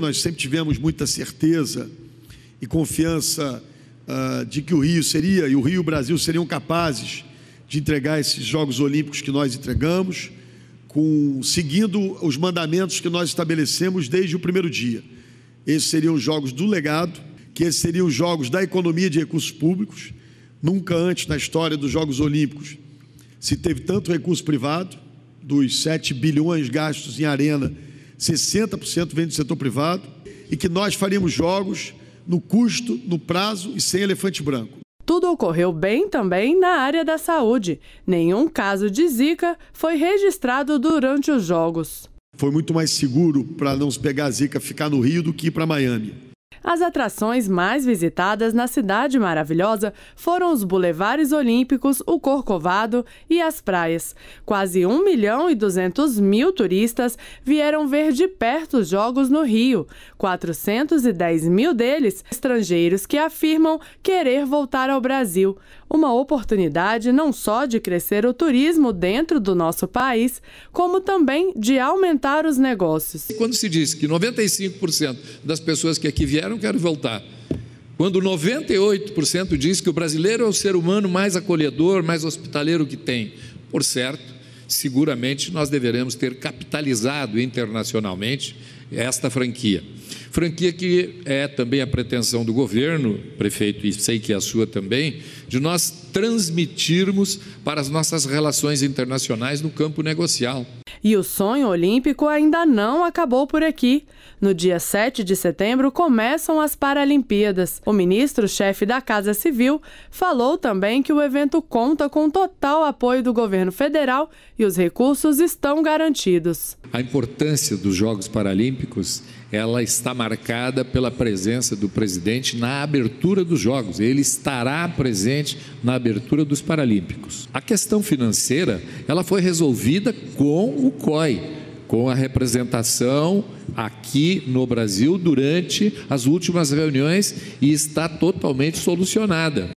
Nós sempre tivemos muita certeza e confiança uh, de que o Rio seria e o Rio e o Brasil seriam capazes de entregar esses Jogos Olímpicos que nós entregamos, com, seguindo os mandamentos que nós estabelecemos desde o primeiro dia. Esses seriam os Jogos do Legado, que esses seriam os Jogos da Economia de Recursos Públicos. Nunca antes na história dos Jogos Olímpicos se teve tanto recurso privado, dos 7 bilhões gastos em arena 60% vem do setor privado e que nós faríamos jogos no custo, no prazo e sem elefante branco. Tudo ocorreu bem também na área da saúde. Nenhum caso de zika foi registrado durante os jogos. Foi muito mais seguro para não se pegar a zika ficar no Rio do que ir para Miami. As atrações mais visitadas na cidade maravilhosa foram os bulevares olímpicos, o Corcovado e as praias. Quase 1 milhão e 200 mil turistas vieram ver de perto os Jogos no Rio. 410 mil deles estrangeiros que afirmam querer voltar ao Brasil. Uma oportunidade não só de crescer o turismo dentro do nosso país, como também de aumentar os negócios. Quando se diz que 95% das pessoas que aqui vieram quero voltar. Quando 98% diz que o brasileiro é o ser humano mais acolhedor, mais hospitaleiro que tem, por certo, seguramente nós deveremos ter capitalizado internacionalmente esta franquia. Franquia que é também a pretensão do governo, prefeito, e sei que é a sua também, de nós transmitirmos para as nossas relações internacionais no campo negocial. E o sonho olímpico ainda não acabou por aqui. No dia 7 de setembro começam as Paralimpíadas. O ministro-chefe da Casa Civil falou também que o evento conta com total apoio do governo federal e os recursos estão garantidos. A importância dos Jogos Paralímpicos ela está marcada pela presença do presidente na abertura dos Jogos. Ele estará presente na abertura dos Paralímpicos. A questão financeira, ela foi resolvida com o COI, com a representação aqui no Brasil durante as últimas reuniões e está totalmente solucionada.